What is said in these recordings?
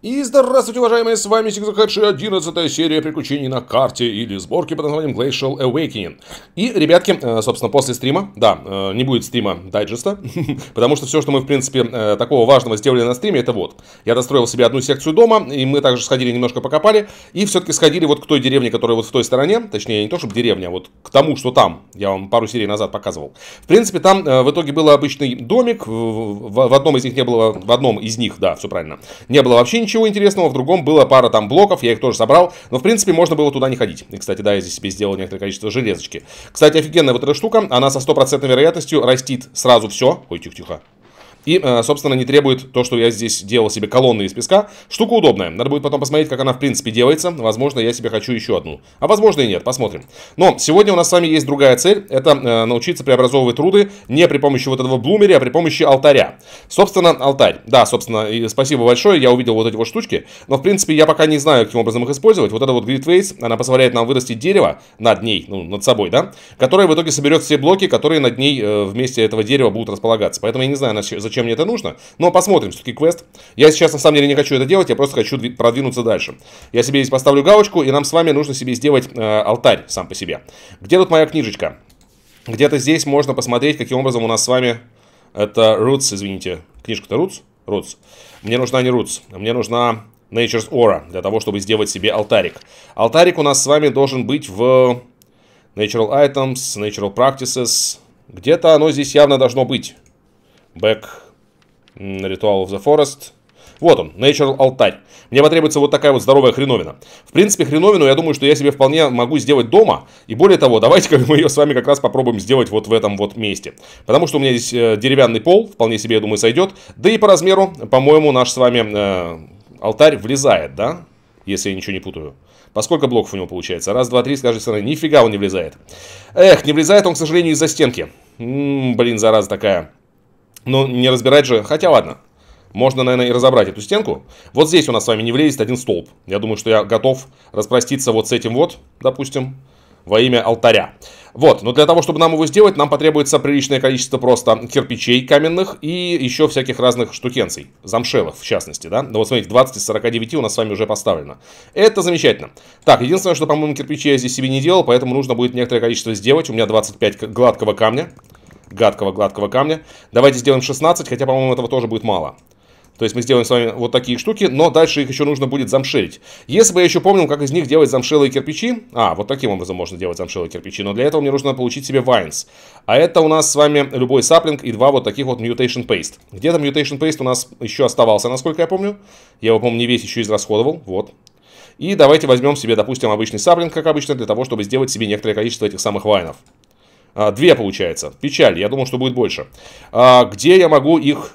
И здравствуйте, уважаемые, с вами Сигзакадши, 11 серия приключений на карте или сборки под названием Glacial Awakening. И, ребятки, э, собственно, после стрима, да, э, не будет стрима дайджеста, потому что все, что мы, в принципе, э, такого важного сделали на стриме, это вот. Я достроил себе одну секцию дома, и мы также сходили немножко покопали, и все-таки сходили вот к той деревне, которая вот в той стороне, точнее, не то чтобы деревня, а вот к тому, что там, я вам пару серий назад показывал. В принципе, там в итоге был обычный домик, в одном из них не было, в одном из них, да, все правильно, не было вообще ничего интересного, в другом было пара там блоков, я их тоже собрал, но в принципе можно было туда не ходить. И, кстати, да, я здесь себе сделал некоторое количество железочки. Кстати, офигенная вот эта штука, она со стопроцентной вероятностью растит сразу все. Ой, тихо-тихо, и, э, собственно, не требует то, что я здесь делал себе колонны из песка. Штука удобная. Надо будет потом посмотреть, как она в принципе делается. Возможно, я себе хочу еще одну. А возможно и нет, посмотрим. Но сегодня у нас с вами есть другая цель. Это э, научиться преобразовывать труды не при помощи вот этого блумери, а при помощи алтаря. Собственно, алтарь. Да, собственно, и спасибо большое. Я увидел вот эти вот штучки. Но, в принципе, я пока не знаю, каким образом их использовать. Вот это вот Gridface, она позволяет нам вырастить дерево над ней, ну, над собой, да, которое в итоге соберет все блоки, которые над ней э, вместе этого дерева будут располагаться. Поэтому я не знаю, зачем зачем мне это нужно. Но посмотрим, все-таки квест. Я сейчас на самом деле не хочу это делать, я просто хочу продвинуться дальше. Я себе здесь поставлю галочку, и нам с вами нужно себе сделать э, алтарь сам по себе. Где тут моя книжечка? Где-то здесь можно посмотреть, каким образом у нас с вами... Это Roots, извините. Книжка-то Roots? Roots. Мне нужна не Roots, а мне нужна Nature's Aura, для того, чтобы сделать себе алтарик. Алтарик у нас с вами должен быть в Natural Items, Natural Practices. Где-то оно здесь явно должно быть. Back Ritual of the Forest. Вот он, Natural алтарь. Мне потребуется вот такая вот здоровая хреновина. В принципе, хреновину, я думаю, что я себе вполне могу сделать дома. И более того, давайте-ка мы ее с вами как раз попробуем сделать вот в этом вот месте. Потому что у меня здесь э, деревянный пол, вполне себе, я думаю, сойдет. Да и по размеру, по-моему, наш с вами э, алтарь влезает, да? Если я ничего не путаю. По сколько блоков у него получается? Раз, два, три, с каждой стороны. Нифига он не влезает. Эх, не влезает он, к сожалению, из-за стенки. М -м, блин, зараза такая. Но ну, не разбирать же, хотя ладно. Можно, наверное, и разобрать эту стенку. Вот здесь у нас с вами не влезет один столб. Я думаю, что я готов распроститься вот с этим вот, допустим, во имя алтаря. Вот, но для того, чтобы нам его сделать, нам потребуется приличное количество просто кирпичей каменных и еще всяких разных штукенций. Замшелых, в частности, да? Ну вот смотрите, 20 из 49 у нас с вами уже поставлено. Это замечательно. Так, единственное, что, по-моему, кирпичей я здесь себе не делал, поэтому нужно будет некоторое количество сделать. У меня 25 гладкого камня гадкого-гладкого камня. Давайте сделаем 16, хотя, по-моему, этого тоже будет мало. То есть мы сделаем с вами вот такие штуки, но дальше их еще нужно будет замшелить. Если бы я еще помнил, как из них делать замшелые кирпичи... А, вот таким образом можно делать замшелые кирпичи, но для этого мне нужно получить себе вайнс. А это у нас с вами любой саплинг и два вот таких вот mutation paste. Где-то mutation paste у нас еще оставался, насколько я помню. Я его, помню, не весь еще израсходовал, вот. И давайте возьмем себе, допустим, обычный саплинг, как обычно, для того, чтобы сделать себе некоторое количество этих самых вайнов. А, две получается. Печаль. Я думал, что будет больше. А, где я могу их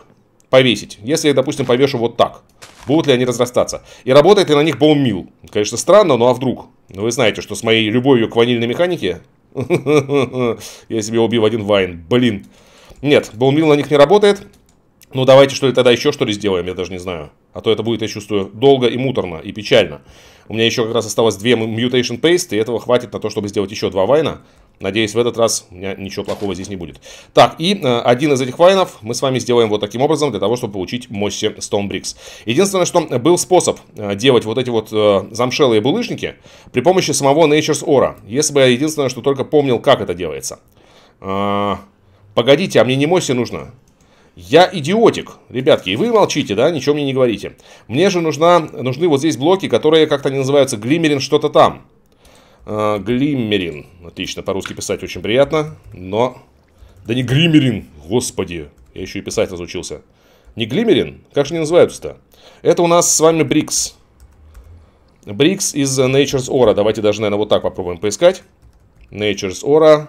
повесить? Если я, допустим, повешу вот так. Будут ли они разрастаться? И работает ли на них боумил? Конечно, странно, но а вдруг? Но вы знаете, что с моей любовью к ванильной механике... Я себе убил один вайн. Блин. Нет, боумил на них не работает. Ну, давайте, что ли, тогда еще что ли сделаем, я даже не знаю. А то это будет, я чувствую, долго и муторно, и печально. У меня еще как раз осталось две mutation paste, и этого хватит на то, чтобы сделать еще два вайна. Надеюсь, в этот раз у меня ничего плохого здесь не будет. Так, и э, один из этих вайнов мы с вами сделаем вот таким образом, для того, чтобы получить мощи Stonebricks. Единственное, что э, был способ э, делать вот эти вот э, замшелые булыжники при помощи самого Nature's ора. Если бы я единственное, что только помнил, как это делается. Э, погодите, а мне не мощи нужно? Я идиотик, ребятки, и вы молчите, да, ничего мне не говорите. Мне же нужна, нужны вот здесь блоки, которые как-то не называются глимерин что-то там. Э, Глиммерин. Отлично, по-русски писать очень приятно, но... Да не Глиммерин, господи. Я еще и писать разучился. Не Глиммерин? Как же они называются-то? Это у нас с вами Брикс. Брикс из Nature's Aura. Давайте даже, наверное, вот так попробуем поискать. Nature's Aura.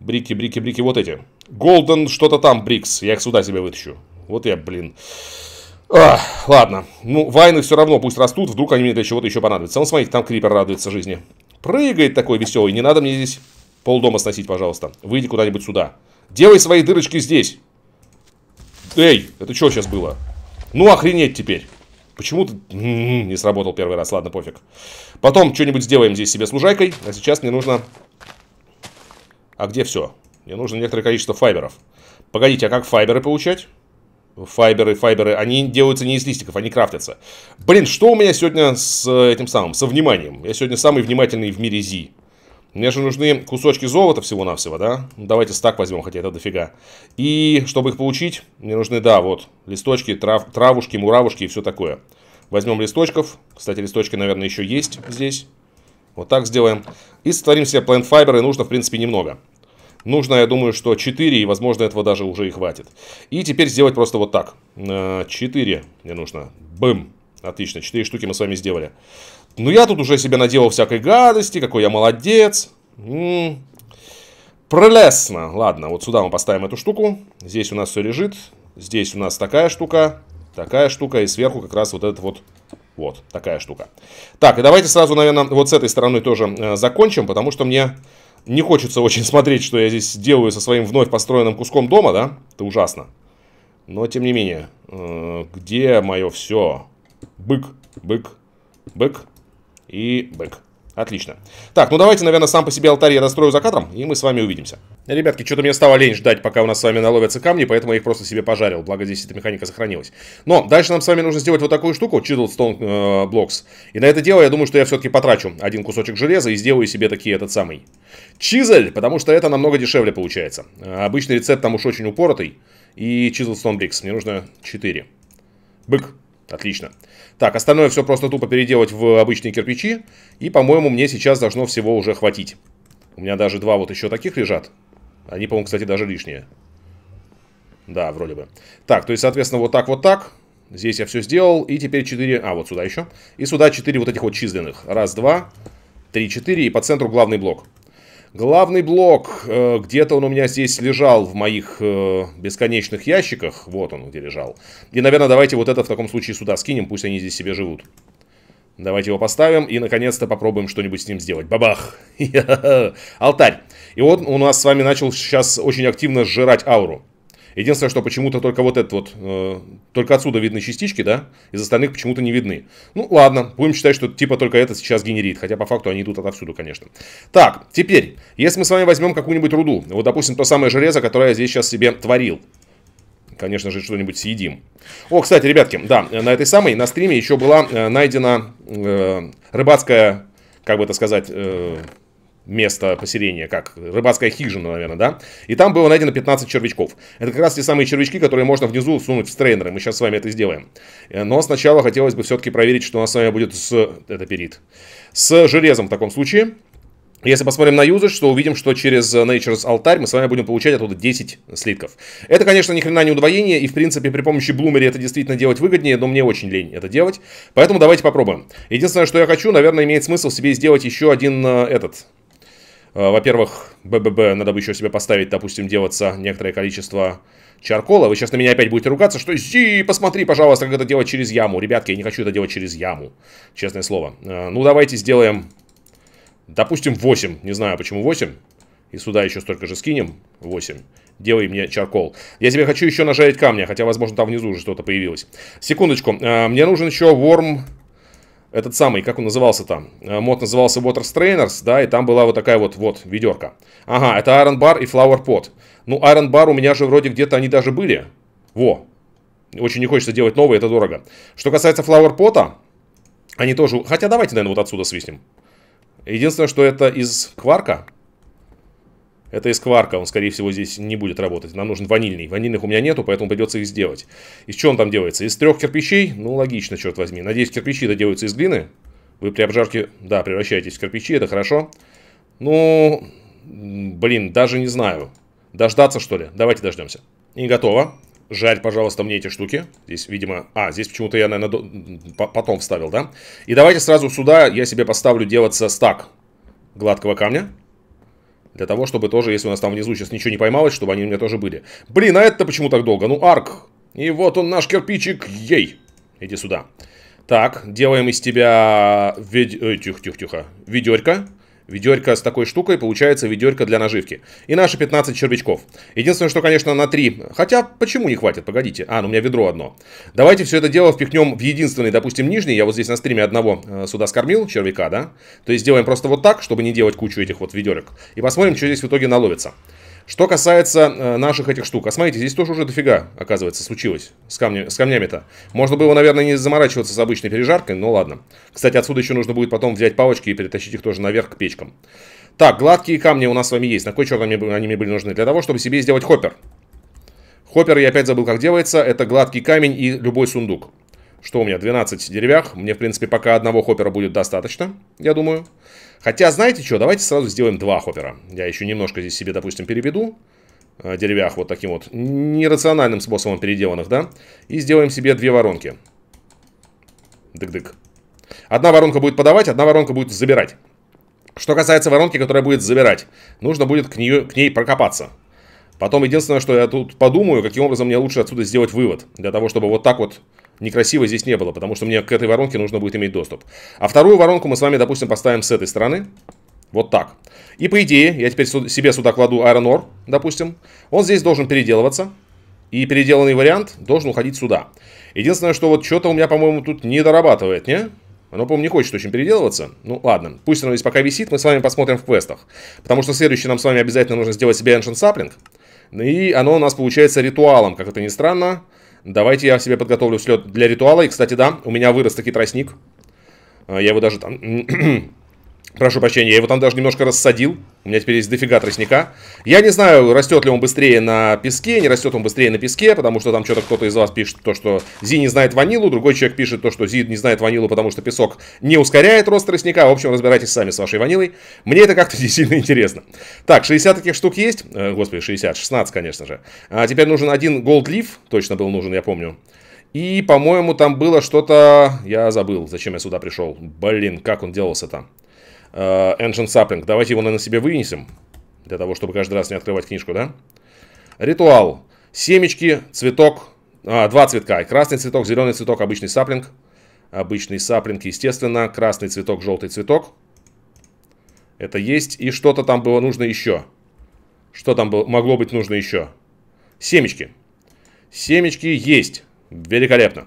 Брики, брики, брики, вот эти. Golden что-то там, Брикс. Я их сюда себе вытащу. Вот я, блин. Ах, ладно. Ну, вайны все равно пусть растут. Вдруг они мне для чего-то еще понадобятся. Вон, смотрите, там Крипер радуется жизни. Прыгает такой веселый. Не надо мне здесь полдома сносить, пожалуйста. Выйди куда-нибудь сюда. Делай свои дырочки здесь. Эй, это что сейчас было? Ну, охренеть теперь. Почему-то м-м-м, не сработал первый раз. Ладно, пофиг. Потом что-нибудь сделаем здесь себе с лужайкой. А сейчас мне нужно... А где все? Мне нужно некоторое количество файберов. Погодите, а как файберы получать? файберы, файберы, они делаются не из листиков, они крафтятся. Блин, что у меня сегодня с э, этим самым, со вниманием? Я сегодня самый внимательный в мире Зи. Мне же нужны кусочки золота всего-навсего, да? Ну, давайте стак возьмем, хотя это дофига. И чтобы их получить, мне нужны, да, вот, листочки, трав, травушки, муравушки и все такое. Возьмем листочков. Кстати, листочки, наверное, еще есть здесь. Вот так сделаем. И сотворим себе плент файбер, и нужно, в принципе, немного. Нужно, я думаю, что 4, и, возможно, этого даже уже и хватит. И теперь сделать просто вот так. 4 э, мне нужно. Бым. Отлично, 4 штуки мы с вами сделали. Ну, я тут уже себе наделал всякой гадости, какой я молодец. Прелестно. Ладно, вот сюда мы поставим эту штуку. Здесь у нас все лежит. Здесь у нас такая штука, такая штука, и сверху как раз вот этот вот вот такая штука. Так, и давайте сразу, наверное, вот с этой стороны тоже э, закончим, потому что мне не хочется очень смотреть, что я здесь делаю со своим вновь построенным куском дома, да? Это ужасно. Но, тем не менее, э, где мое все? Бык, бык, бык и бык. Отлично. Так, ну давайте, наверное, сам по себе алтарь я дострою за кадром, и мы с вами увидимся. Ребятки, что-то мне стало лень ждать, пока у нас с вами наловятся камни, поэтому я их просто себе пожарил, благо здесь эта механика сохранилась. Но дальше нам с вами нужно сделать вот такую штуку, Chiddle Stone э, Blocks. И на это дело я думаю, что я все-таки потрачу один кусочек железа и сделаю себе такие этот самый чизель, потому что это намного дешевле получается. Обычный рецепт там уж очень упоротый, и Chiddle Stone Bricks, мне нужно 4. Бык. Отлично. Так, остальное все просто тупо переделать в обычные кирпичи. И, по-моему, мне сейчас должно всего уже хватить. У меня даже два вот еще таких лежат. Они, по-моему, кстати, даже лишние. Да, вроде бы. Так, то есть, соответственно, вот так, вот так. Здесь я все сделал. И теперь 4... А, вот сюда еще. И сюда 4 вот этих вот численных. Раз, два, три, четыре. И по центру главный блок. Главный блок, э, где-то он у меня здесь лежал в моих э, бесконечных ящиках. Вот он где лежал. И, наверное, давайте вот это в таком случае сюда скинем, пусть они здесь себе живут. Давайте его поставим и, наконец-то, попробуем что-нибудь с ним сделать. Бабах! Алтарь. И вот у нас с вами начал сейчас очень активно сжирать ауру. Единственное, что почему-то только вот этот вот, э, только отсюда видны частички, да, из остальных почему-то не видны. Ну, ладно, будем считать, что типа только это сейчас генерит, хотя по факту они идут отовсюду, конечно. Так, теперь, если мы с вами возьмем какую-нибудь руду, вот, допустим, то самое железо, которое я здесь сейчас себе творил, конечно же, что-нибудь съедим. О, кстати, ребятки, да, на этой самой, на стриме еще была э, найдена э, рыбацкая, как бы это сказать... Э, место поселения, как рыбацкая хижина, наверное, да? И там было найдено 15 червячков. Это как раз те самые червячки, которые можно внизу сунуть в стрейнеры. Мы сейчас с вами это сделаем. Э, но сначала хотелось бы все-таки проверить, что у нас с вами будет с... Это перит. С железом в таком случае. Если посмотрим на юзаж, то увидим, что через Nature's Altar мы с вами будем получать оттуда 10 слитков. Это, конечно, ни хрена не удвоение, и, в принципе, при помощи Блумери это действительно делать выгоднее, но мне очень лень это делать. Поэтому давайте попробуем. Единственное, что я хочу, наверное, имеет смысл себе сделать еще один э, этот Э, во-первых, БББ надо бы еще себе поставить, допустим, делаться некоторое количество чаркола. Вы сейчас на меня опять будете ругаться, что «Зи, посмотри, пожалуйста, как это делать через яму». Ребятки, я не хочу это делать через яму, честное слово. Э, ну, давайте сделаем, допустим, 8. Не знаю, почему 8. И сюда еще столько же скинем. 8. Делай мне чаркол. Я тебе хочу еще нажарить камня, хотя, возможно, там внизу уже что-то появилось. Секундочку. Э, мне нужен еще ворм... Warm этот самый, как он назывался там, э, мод назывался Water Strainers, да, и там была вот такая вот, вот, ведерка. Ага, это Iron Bar и Flower Pot. Ну, Iron Bar у меня же вроде где-то они даже были. Во. Очень не хочется делать новые, это дорого. Что касается Flower Pot, они тоже... Хотя давайте, наверное, вот отсюда свистнем. Единственное, что это из кварка. Это из кварка, он, скорее всего, здесь не будет работать. Нам нужен ванильный. Ванильных у меня нету, поэтому придется их сделать. Из чего он там делается? Из трех кирпичей? Ну, логично, черт возьми. Надеюсь, кирпичи-то делаются из глины. Вы при обжарке, да, превращаетесь в кирпичи, это хорошо. Ну, блин, даже не знаю. Дождаться, что ли? Давайте дождемся. И готово. Жарь, пожалуйста, мне эти штуки. Здесь, видимо... А, здесь почему-то я, наверное, до... потом вставил, да? И давайте сразу сюда я себе поставлю делаться стак гладкого камня. Для того, чтобы тоже, если у нас там внизу сейчас ничего не поймалось, чтобы они у меня тоже были. Блин, а это почему так долго? Ну, арк. И вот он, наш кирпичик. Ей. Иди сюда. Так, делаем из тебя... Ведь... Э, Тихо-тихо-тихо. Ведерко. Ведерко с такой штукой получается ведерко для наживки. И наши 15 червячков. Единственное, что, конечно, на 3. Хотя, почему не хватит? Погодите. А, ну у меня ведро одно. Давайте все это дело впихнем в единственный, допустим, нижний. Я вот здесь на стриме одного э, сюда скормил, червяка, да? То есть сделаем просто вот так, чтобы не делать кучу этих вот ведерок. И посмотрим, что здесь в итоге наловится. Что касается э, наших этих штук. А смотрите, здесь тоже уже дофига, оказывается, случилось с, камня, с камнями-то. Можно было, наверное, не заморачиваться с обычной пережаркой, но ладно. Кстати, отсюда еще нужно будет потом взять палочки и перетащить их тоже наверх к печкам. Так, гладкие камни у нас с вами есть. На кой черт они, они мне были нужны? Для того, чтобы себе сделать хоппер. Хоппер, я опять забыл, как делается. Это гладкий камень и любой сундук. Что у меня? 12 деревях. Мне, в принципе, пока одного хоппера будет достаточно, я думаю. Хотя, знаете что, давайте сразу сделаем два хоппера. Я еще немножко здесь себе, допустим, переведу э, деревях вот таким вот нерациональным способом переделанных, да? И сделаем себе две воронки. Дык-дык. Одна воронка будет подавать, одна воронка будет забирать. Что касается воронки, которая будет забирать, нужно будет к, нее, к ней прокопаться. Потом единственное, что я тут подумаю, каким образом мне лучше отсюда сделать вывод. Для того, чтобы вот так вот некрасиво здесь не было, потому что мне к этой воронке нужно будет иметь доступ. А вторую воронку мы с вами, допустим, поставим с этой стороны. Вот так. И по идее, я теперь себе сюда кладу Iron Ore, допустим. Он здесь должен переделываться. И переделанный вариант должен уходить сюда. Единственное, что вот что-то у меня, по-моему, тут не дорабатывает, не? Оно, по-моему, не хочет очень переделываться. Ну, ладно. Пусть оно здесь пока висит, мы с вами посмотрим в квестах. Потому что следующий нам с вами обязательно нужно сделать себе Ancient Sapling. И оно у нас получается ритуалом, как это ни странно. Давайте я себе подготовлю слет для ритуала. И, кстати, да, у меня вырос таки тростник. Э, я его даже там Прошу прощения, я его там даже немножко рассадил. У меня теперь есть дофига тростника. Я не знаю, растет ли он быстрее на песке, не растет он быстрее на песке, потому что там что-то кто-то из вас пишет то, что Зи не знает ванилу, другой человек пишет то, что Зи не знает ванилу, потому что песок не ускоряет рост тростника. В общем, разбирайтесь сами с вашей ванилой. Мне это как-то не сильно интересно. Так, 60 таких штук есть. Э, господи, 60, 16, конечно же. А теперь нужен один Gold Leaf, точно был нужен, я помню. И, по-моему, там было что-то... Я забыл, зачем я сюда пришел. Блин, как он делался там. Э, Engine Sapling. Давайте его, наверное, себе вынесем. Для того, чтобы каждый раз не открывать книжку, да? Ритуал. Семечки, цветок. А, два цветка. Красный цветок, зеленый цветок, обычный саплинг. Обычный саплинг, естественно. Красный цветок, желтый цветок. Это есть. И что-то там было нужно еще. Что там было, могло быть нужно еще? Семечки. Семечки есть. Великолепно.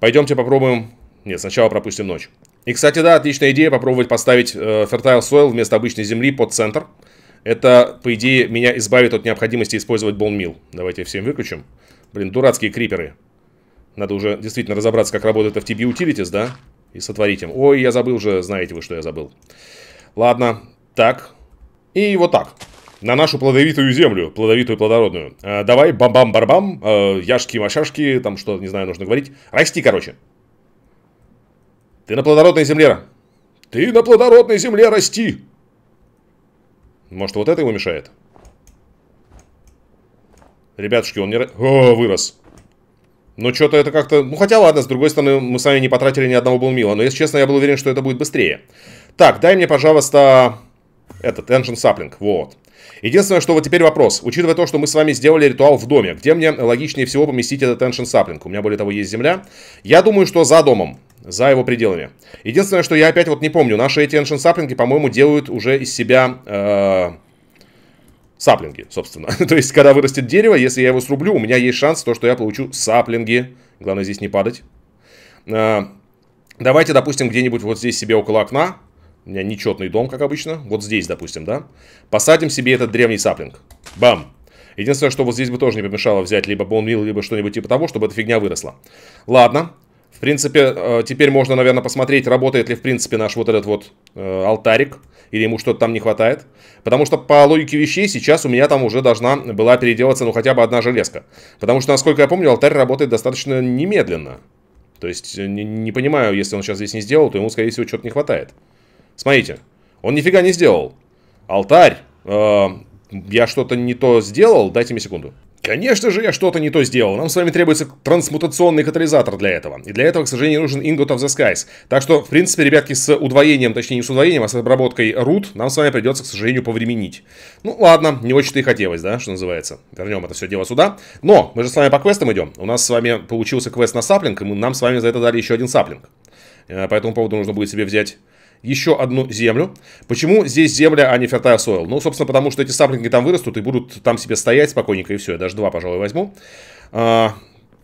Пойдемте попробуем... Нет, сначала пропустим ночь. И, кстати, да, отличная идея попробовать поставить э, Fertile Soil вместо обычной земли под центр. Это, по идее, меня избавит от необходимости использовать Bone Mill. Давайте всем выключим. Блин, дурацкие криперы. Надо уже действительно разобраться, как работает FTB Utilities, да? И сотворить им. Ой, я забыл же, знаете вы, что я забыл. Ладно, так. И вот так на нашу плодовитую землю, плодовитую плодородную. Э, давай, бам-бам-барбам, э, яшки-машашки, там что, то не знаю, нужно говорить. Расти, короче. Ты на плодородной земле. Ты на плодородной земле расти. Может, вот это ему мешает? Ребятушки, он не... О, вырос. Ну, что-то это как-то... Ну, хотя ладно, с другой стороны, мы сами не потратили ни одного булмила. Но, если честно, я был уверен, что это будет быстрее. Так, дай мне, пожалуйста, этот, Engine Sapling. Вот. Единственное, что вот теперь вопрос. Учитывая то, что мы с вами сделали ритуал в доме, где мне логичнее всего поместить этот Tension Sapling? У меня, более того, есть земля. Я думаю, что за домом за его пределами. Единственное, что я опять вот не помню, наши эти Ancient Саплинги, по-моему, делают уже из себя э, саплинги, собственно. то есть, когда вырастет дерево, если я его срублю, у меня есть шанс, то, что я получу саплинги. Главное здесь не падать. Э, давайте, допустим, где-нибудь вот здесь себе около окна у меня нечетный дом, как обычно. Вот здесь, допустим, да? Посадим себе этот древний саплинг. Бам! Единственное, что вот здесь бы тоже не помешало взять либо боунвилл, либо что-нибудь типа того, чтобы эта фигня выросла. Ладно. В принципе, э, теперь можно, наверное, посмотреть, работает ли, в принципе, наш вот этот вот э, алтарик. Или ему что-то там не хватает. Потому что по логике вещей сейчас у меня там уже должна была переделаться, ну, хотя бы одна железка. Потому что, насколько я помню, алтарь работает достаточно немедленно. То есть, не, не понимаю, если он сейчас здесь не сделал, то ему, скорее всего, что-то не хватает. Смотрите, он нифига не сделал. Алтарь, э, я что-то не то сделал? Дайте мне секунду. Конечно же, я что-то не то сделал. Нам с вами требуется трансмутационный катализатор для этого. И для этого, к сожалению, нужен Ingot of the Skies. Так что, в принципе, ребятки, с удвоением, точнее не с удвоением, а с обработкой root нам с вами придется, к сожалению, повременить. Ну, ладно, не очень-то и хотелось, да, что называется. Вернем это все дело сюда. Но мы же с вами по квестам идем. У нас с вами получился квест на саплинг, и мы, нам с вами за это дали еще один саплинг. Э, по этому поводу нужно будет себе взять еще одну землю. Почему здесь земля, а не fertile soil? Ну, собственно, потому что эти саплинги там вырастут и будут там себе стоять спокойненько, и все. Я даже два, пожалуй, возьму. А,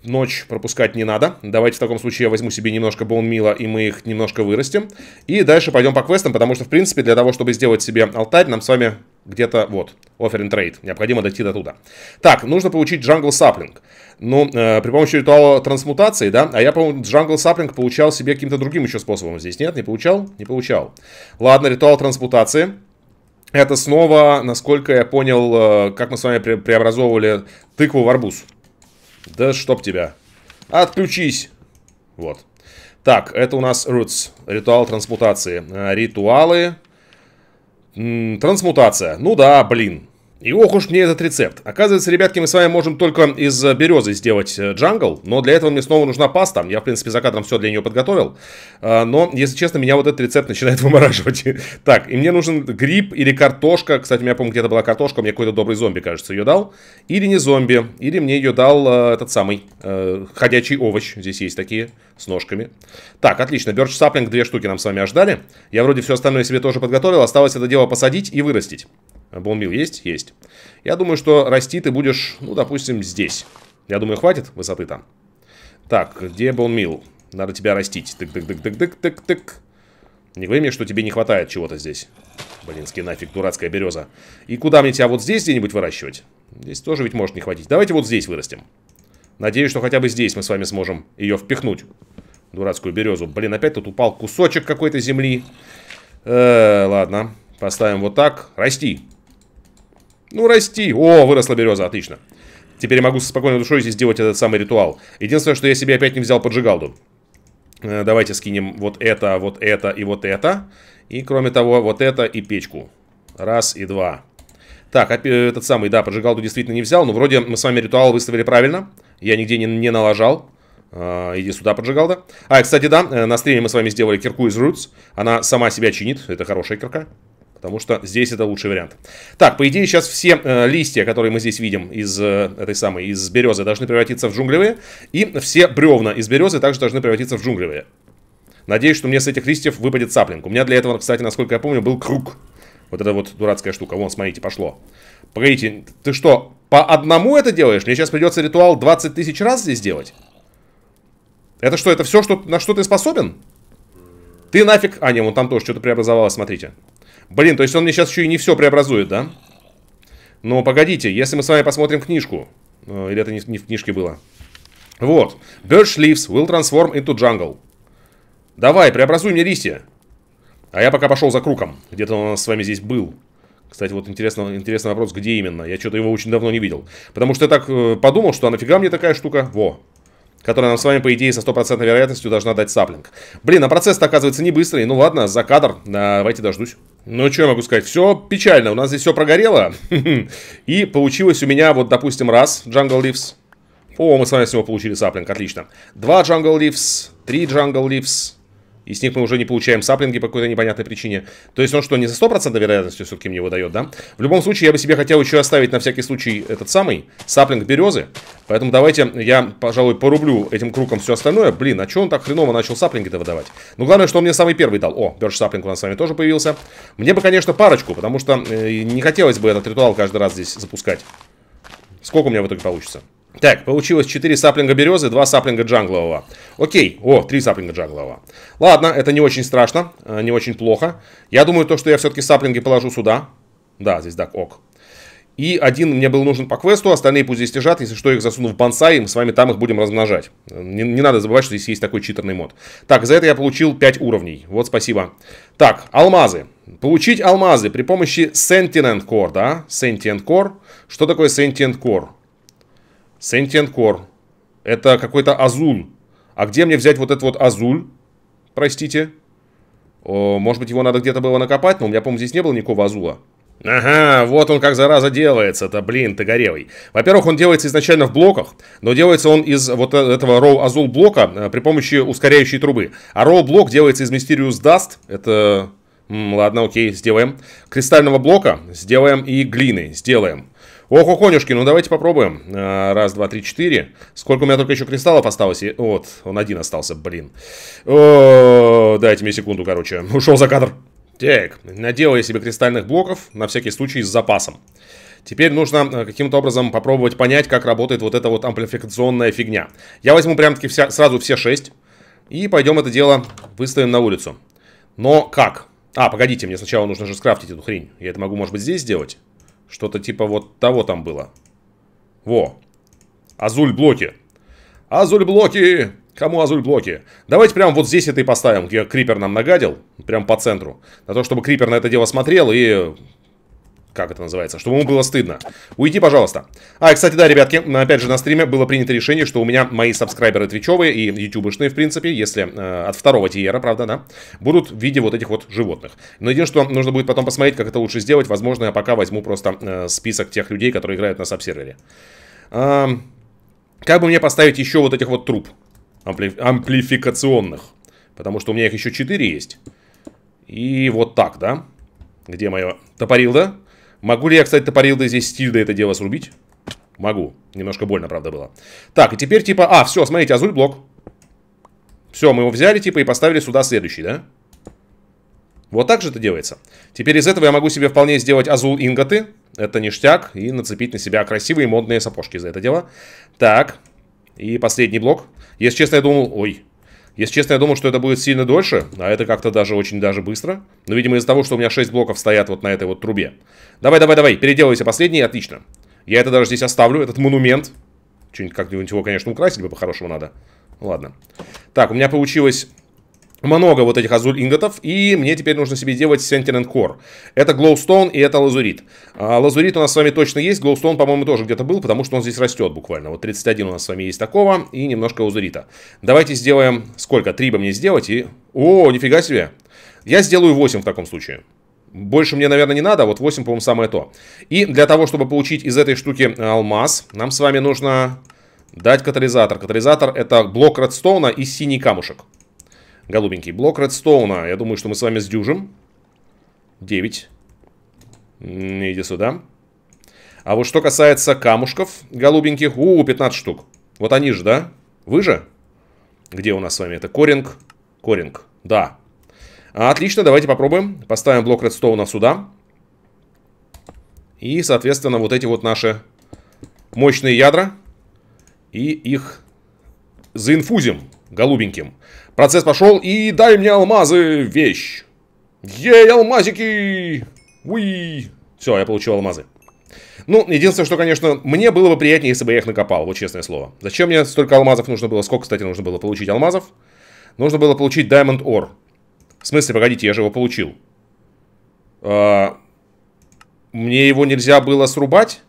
ночь пропускать не надо. Давайте в таком случае я возьму себе немножко боунмила, и мы их немножко вырастим. И дальше пойдем по квестам, потому что, в принципе, для того, чтобы сделать себе алтарь, нам с вами где-то, вот, offer and trade. Необходимо дойти до туда. Так, нужно получить джангл саплинг. Ну, э, при помощи ритуала трансмутации, да? А я, по-моему, джангл саплинг получал себе каким-то другим еще способом. Здесь нет? Не получал? Не получал. Ладно, ритуал трансмутации. Это снова, насколько я понял, э, как мы с вами преобразовывали тыкву в арбуз. Да чтоб тебя. Отключись. Вот. Так, это у нас roots. Ритуал трансмутации. Э, ритуалы. Трансмутация. Ну да, блин. И ох уж мне этот рецепт. Оказывается, ребятки, мы с вами можем только из э, березы сделать э, джангл, но для этого мне снова нужна паста. Я, в принципе, за кадром все для нее подготовил. Э, но, если честно, меня вот этот рецепт начинает вымораживать. так, и мне нужен гриб или картошка. Кстати, у меня, помню, где-то была картошка, мне какой-то добрый зомби, кажется, ее дал. Или не зомби, или мне ее дал этот самый ходячий овощ. Здесь есть такие, с ножками. Так, отлично, Берч Саплинг две штуки нам с вами ожидали. Я вроде все остальное себе тоже подготовил, осталось это дело посадить и вырастить. Бонмил есть? Есть. Я думаю, что расти ты будешь, ну, допустим, здесь. Я думаю, хватит высоты там. Так, где Бонмил? Надо тебя растить. Тык-тык-тык-тык-тык-тык. Не говори мне, что тебе не хватает чего-то здесь. Блинский нафиг, дурацкая береза. И куда мне тебя вот здесь где-нибудь выращивать? Здесь тоже ведь может не хватить. Давайте вот здесь вырастим. Надеюсь, что хотя бы здесь мы с вами сможем ее впихнуть. Дурацкую березу. Блин, опять тут упал кусочек какой-то земли. Э -э, ладно, поставим вот так. Расти. Ну, расти. О, выросла береза, отлично. Теперь я могу со спокойной душой здесь сделать этот самый ритуал. Единственное, что я себе опять не взял поджигалду. Э, давайте скинем вот это, вот это и вот это. И, кроме того, вот это и печку. Раз и два. Так, э, этот самый, да, поджигалду действительно не взял. Но вроде мы с вами ритуал выставили правильно. Я нигде не, не налажал. А, иди сюда, поджигалда. А, кстати, да, э, на стриме мы с вами сделали кирку из Roots. Она сама себя чинит. Это хорошая кирка. Потому что здесь это лучший вариант. Так, по идее, сейчас все э, листья, которые мы здесь видим из э, этой самой, из березы, должны превратиться в джунглевые. И все бревна из березы также должны превратиться в джунглевые. Надеюсь, что мне с этих листьев выпадет саплинг. У меня для этого, кстати, насколько я помню, был круг. Вот это вот дурацкая штука. Вон, смотрите, пошло. Погодите, ты что, по одному это делаешь? Мне сейчас придется ритуал 20 тысяч раз здесь делать? Это что, это все, что, на что ты способен? Ты нафиг... А, нет, вон там тоже что-то преобразовалось, смотрите. Блин, то есть он мне сейчас еще и не все преобразует, да? Но погодите, если мы с вами посмотрим книжку. Э, или это не, не в книжке было? Вот. Birch leaves will transform into jungle. Давай, преобразуй мне листья. А я пока пошел за круком. Где-то он у нас с вами здесь был. Кстати, вот интересный интересный вопрос, где именно? Я что-то его очень давно не видел. Потому что я так э, подумал, что а нафига мне такая штука? Во. Которая нам с вами, по идее, со стопроцентной вероятностью должна дать саплинг. Блин, а процесс-то оказывается не быстрый. Ну ладно, за кадр. Давайте дождусь. Ну, что я могу сказать? Все печально. У нас здесь все прогорело. И получилось у меня, вот, допустим, раз Jungle Leaves. О, мы с вами с него получили саплинг. Отлично. Два Jungle Leaves, три Jungle Leaves, и с них мы уже не получаем саплинги по какой-то непонятной причине. То есть он что, не за 100% вероятностью все-таки мне выдает, да? В любом случае, я бы себе хотел еще оставить на всякий случай этот самый саплинг березы. Поэтому давайте я, пожалуй, порублю этим кругом все остальное. Блин, а что он так хреново начал саплинги-то выдавать? Ну, главное, что он мне самый первый дал. О, Берж саплинг у нас с вами тоже появился. Мне бы, конечно, парочку, потому что э, не хотелось бы этот ритуал каждый раз здесь запускать. Сколько у меня в итоге получится? Так, получилось 4 саплинга березы, 2 саплинга джанглового. Окей, о, 3 саплинга джанглового. Ладно, это не очень страшно, э, не очень плохо. Я думаю, то, что я все-таки саплинги положу сюда. Да, здесь так, ок. И один мне был нужен по квесту, остальные пусть здесь лежат. Если что, их засуну в бонсай, и мы с вами там их будем размножать. Не, не надо забывать, что здесь есть такой читерный мод. Так, за это я получил 5 уровней. Вот спасибо. Так, алмазы. Получить алмазы при помощи Sentient Core, да? Sentient Core. Что такое Sentient Core? Sentient Core. Это какой-то Азуль. А где мне взять вот этот вот Азуль? Простите. О, может быть, его надо где-то было накопать, но у меня, по-моему, здесь не было никакого Азула. Ага, вот он как зараза делается-то, блин, ты горевый. Во-первых, он делается изначально в блоках, но делается он из вот э, этого Row Azul блока э, при помощи ускоряющей трубы. А Row блок делается из Mysterious Dust, это... М, ладно, окей, сделаем. Кристального блока сделаем и глины сделаем. Ох, конюшки, ну давайте попробуем. Э, раз, два, три, четыре. Сколько у меня только еще кристаллов осталось? Вот, он один остался, блин. дайте мне секунду, короче. Ушел за кадр. Так, наделал я себе кристальных блоков, на всякий случай с запасом. Теперь нужно э, каким-то образом попробовать понять, как работает вот эта вот амплификационная фигня. Я возьму прям таки вся, сразу все шесть. И пойдем это дело выставим на улицу. Но как? А, погодите, мне сначала нужно же скрафтить эту хрень. Я это могу, может быть, здесь сделать? Что-то типа вот того там было. Во. Азуль-блоки. Азуль-блоки! Кому азуль-блоки? Давайте прямо вот здесь это и поставим, где крипер нам нагадил. Прям по центру. На то, чтобы крипер на это дело смотрел и как это называется, чтобы ему было стыдно. Уйди, пожалуйста. А, кстати, да, ребятки, опять же, на стриме было принято решение, что у меня мои сабскрайберы твичевые и ютубышные, в принципе, если э, от второго тиера, правда, да, будут в виде вот этих вот животных. Но единственное, что нужно будет потом посмотреть, как это лучше сделать, возможно, я пока возьму просто э, список тех людей, которые играют на сабсервере. Э, как бы мне поставить еще вот этих вот труб ампли амплификационных? Потому что у меня их еще 4 есть. И вот так, да? Где мое да? Могу ли я, кстати, топорил здесь стильда это дело срубить? Могу. Немножко больно, правда, было. Так, и теперь типа... А, все, смотрите, азуль блок. Все, мы его взяли, типа, и поставили сюда следующий, да? Вот так же это делается. Теперь из этого я могу себе вполне сделать азул инготы. Это ништяк. И нацепить на себя красивые модные сапожки за это дело. Так. И последний блок. Если честно, я думал... Ой, если честно, я думал, что это будет сильно дольше, а это как-то даже очень даже быстро. Но, ну, видимо, из-за того, что у меня 6 блоков стоят вот на этой вот трубе. Давай, давай, давай, переделывайся последний, отлично. Я это даже здесь оставлю, этот монумент. Что-нибудь как-нибудь его, конечно, украсить бы по-хорошему надо. Ладно. Так, у меня получилось много вот этих азуль инготов, и мне теперь нужно себе делать Sentinel Core. Это Глоустон и это Лазурит. А, лазурит у нас с вами точно есть, Глоустон, по-моему, тоже где-то был, потому что он здесь растет буквально. Вот 31 у нас с вами есть такого, и немножко Лазурита. Давайте сделаем, сколько, 3 бы мне сделать, и... О, нифига себе! Я сделаю 8 в таком случае. Больше мне, наверное, не надо, а вот 8, по-моему, самое то. И для того, чтобы получить из этой штуки э, алмаз, нам с вами нужно дать катализатор. Катализатор это блок редстоуна и синий камушек голубенький. Блок редстоуна. Я думаю, что мы с вами сдюжим. 9. Иди сюда. А вот что касается камушков голубеньких. У, 15 штук. Вот они же, да? Вы же? Где у нас с вами? Это коринг. Коринг. Да. Отлично, давайте попробуем. Поставим блок редстоуна сюда. И, соответственно, вот эти вот наши мощные ядра. И их заинфузим голубеньким. Процесс пошел, и дай мне алмазы, вещь. Ей, алмазики! Уи! Все, я получил алмазы. Ну, единственное, что, конечно, мне было бы приятнее, если бы я их накопал, вот честное слово. Зачем мне столько алмазов нужно было? Сколько, кстати, нужно было получить алмазов? Нужно было получить Diamond Ore. В смысле, погодите, я же его получил. А, мне его нельзя было срубать?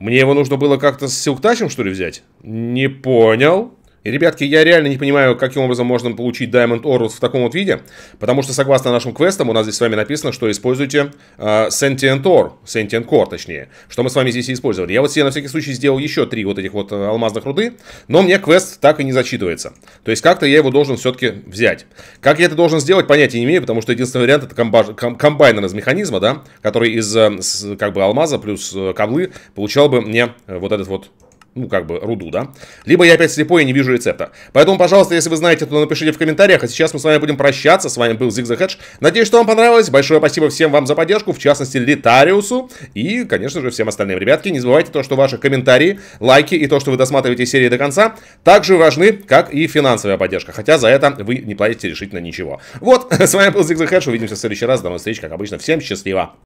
Мне его нужно было как-то с силктачем, что ли, взять? Не понял. И, ребятки, я реально не понимаю, каким образом можно получить Diamond Orus в таком вот виде, потому что, согласно нашим квестам, у нас здесь с вами написано, что используйте э, Sentient Ore, Sentient Core, точнее, что мы с вами здесь и использовали. Я вот себе на всякий случай сделал еще три вот этих вот э, алмазных руды, но мне квест так и не зачитывается. То есть как-то я его должен все-таки взять. Как я это должен сделать, понятия не имею, потому что единственный вариант это комбаж... ком... комбайнер из механизма, да, который из э, как бы алмаза плюс э, каблы получал бы мне вот этот вот ну, как бы, руду, да? Либо я опять слепой и не вижу рецепта. Поэтому, пожалуйста, если вы знаете, то напишите в комментариях. А сейчас мы с вами будем прощаться. С вами был Зигзаг Хедж. Надеюсь, что вам понравилось. Большое спасибо всем вам за поддержку, в частности, Литариусу и, конечно же, всем остальным. Ребятки, не забывайте то, что ваши комментарии, лайки и то, что вы досматриваете серии до конца, также важны, как и финансовая поддержка. Хотя за это вы не платите решительно ничего. Вот, с вами был Зигзаг Хедж. Увидимся в следующий раз. До новых встреч, как обычно. Всем счастливо!